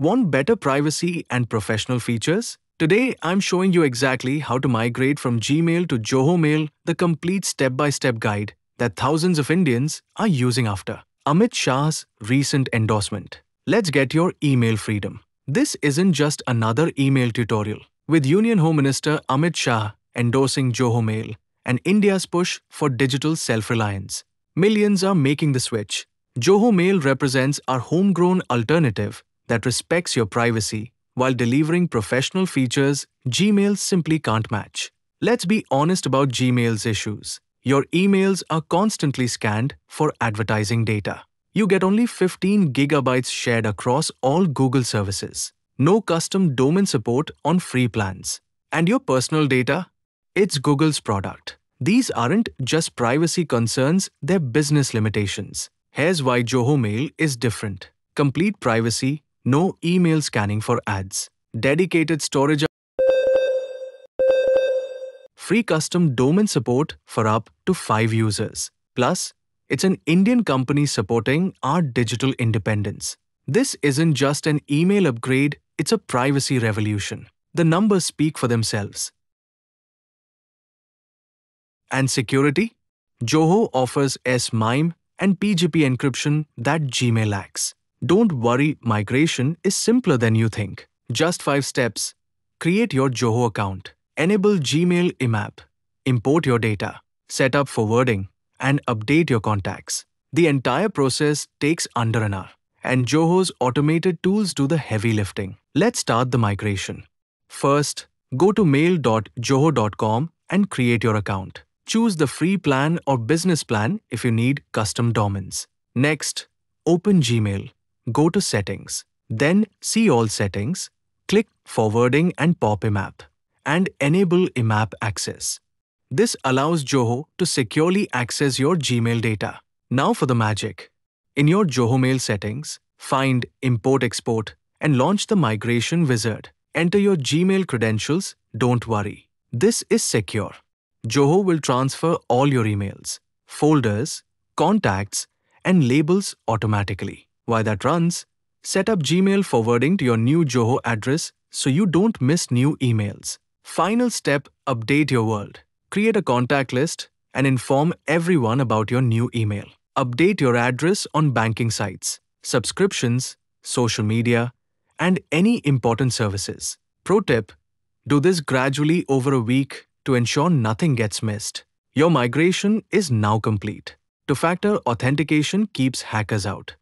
Want better privacy and professional features? Today, I'm showing you exactly how to migrate from Gmail to Joho Mail, the complete step-by-step -step guide that thousands of Indians are using after Amit Shah's recent endorsement. Let's get your email freedom. This isn't just another email tutorial. With Union Home Minister Amit Shah endorsing Joho Mail and India's push for digital self-reliance, millions are making the switch. Joho Mail represents our homegrown alternative that respects your privacy while delivering professional features Gmail simply can't match. Let's be honest about Gmail's issues. Your emails are constantly scanned for advertising data. You get only 15 gigabytes shared across all Google services. No custom domain support on free plans. And your personal data? It's Google's product. These aren't just privacy concerns, they're business limitations. Here's why Joho Mail is different. Complete privacy, no email scanning for ads. Dedicated storage. Free custom domain support for up to 5 users. Plus, it's an Indian company supporting our digital independence. This isn't just an email upgrade, it's a privacy revolution. The numbers speak for themselves. And security? Joho offers S MIME and PGP encryption that Gmail lacks. Don't worry, migration is simpler than you think. Just five steps. Create your Joho account. Enable Gmail IMAP. Import your data. Set up forwarding. And update your contacts. The entire process takes under an hour. And Joho's automated tools do the heavy lifting. Let's start the migration. First, go to mail.joho.com and create your account. Choose the free plan or business plan if you need custom domains. Next, open Gmail go to Settings. Then see all settings, click Forwarding and pop IMAP, and enable IMAP access. This allows Joho to securely access your Gmail data. Now for the magic. In your Joho Mail settings, find Import Export and launch the Migration Wizard. Enter your Gmail credentials, don't worry. This is secure. Joho will transfer all your emails, folders, contacts, and labels automatically. Why that runs, set up Gmail forwarding to your new Joho address so you don't miss new emails. Final step update your world. Create a contact list and inform everyone about your new email. Update your address on banking sites, subscriptions, social media, and any important services. Pro tip do this gradually over a week to ensure nothing gets missed. Your migration is now complete. Two factor authentication keeps hackers out.